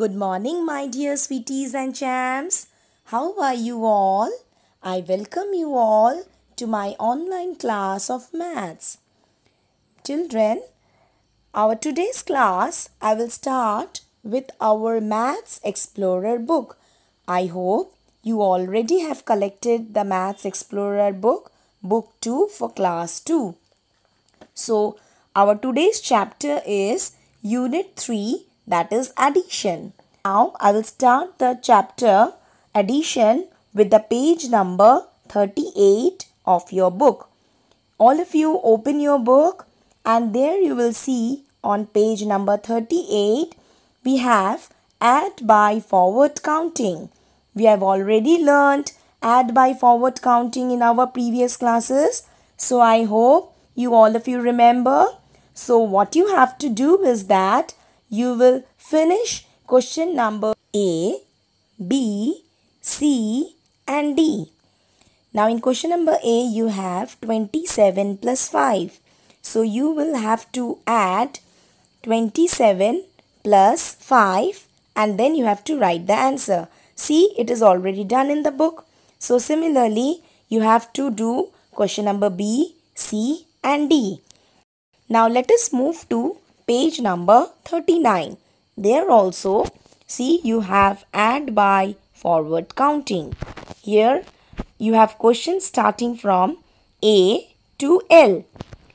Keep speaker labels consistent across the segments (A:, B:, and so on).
A: Good morning, my dear sweeties and champs. How are you all? I welcome you all to my online class of maths. Children, our today's class, I will start with our Maths Explorer book. I hope you already have collected the Maths Explorer book, book 2 for class 2. So, our today's chapter is Unit 3 that is addition. Now I will start the chapter addition with the page number 38 of your book. All of you open your book and there you will see on page number 38 we have add by forward counting. We have already learned add by forward counting in our previous classes. So I hope you all of you remember. So what you have to do is that you will finish question number A, B, C and D. Now in question number A you have 27 plus 5. So you will have to add 27 plus 5 and then you have to write the answer. See it is already done in the book. So similarly you have to do question number B, C and D. Now let us move to page number 39. There also, see you have and by forward counting. Here you have questions starting from A to L.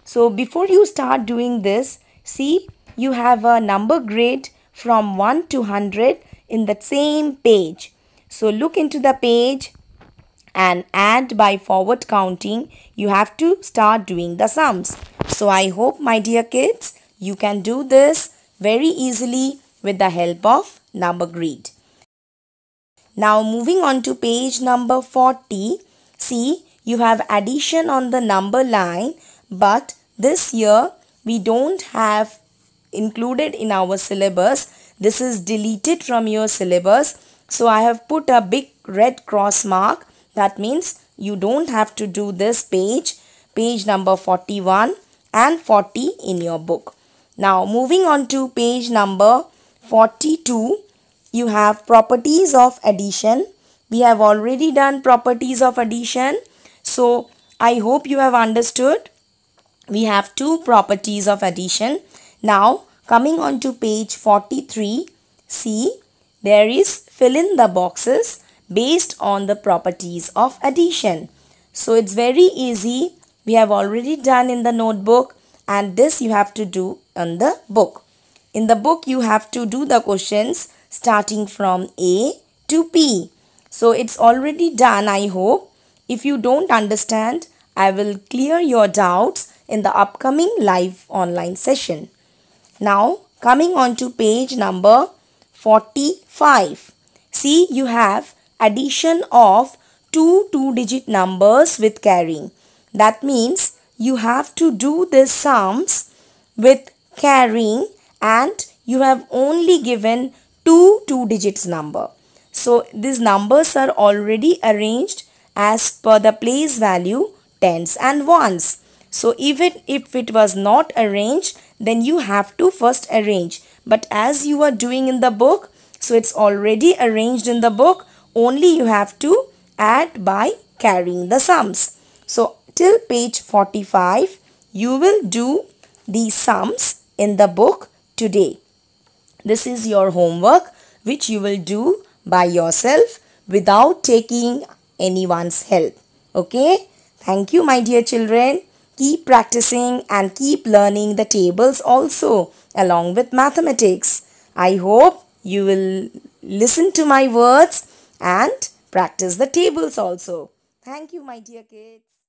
A: So before you start doing this, see you have a number grade from 1 to 100 in the same page. So look into the page and add by forward counting you have to start doing the sums. So I hope my dear kids you can do this very easily with the help of number grid. Now moving on to page number 40. See, you have addition on the number line but this year we don't have included in our syllabus. This is deleted from your syllabus. So I have put a big red cross mark. That means you don't have to do this page, page number 41 and 40 in your book. Now moving on to page number 42, you have properties of addition. We have already done properties of addition. So I hope you have understood. We have two properties of addition. Now coming on to page 43, see there is fill in the boxes based on the properties of addition. So it's very easy. We have already done in the notebook and this you have to do on the book. In the book you have to do the questions starting from A to P. So it's already done I hope. If you don't understand, I will clear your doubts in the upcoming live online session. Now coming on to page number 45. See you have addition of two two digit numbers with carrying. That means you have to do the sums with carrying and you have only given two two digits number. So these numbers are already arranged as per the place value tens and ones. So even if it was not arranged then you have to first arrange. But as you are doing in the book so it's already arranged in the book only you have to add by carrying the sums. So till page 45 you will do the sums in the book today. This is your homework which you will do by yourself without taking anyone's help. Okay? Thank you my dear children. Keep practicing and keep learning the tables also along with mathematics. I hope you will listen to my words and practice the tables also. Thank you my dear kids.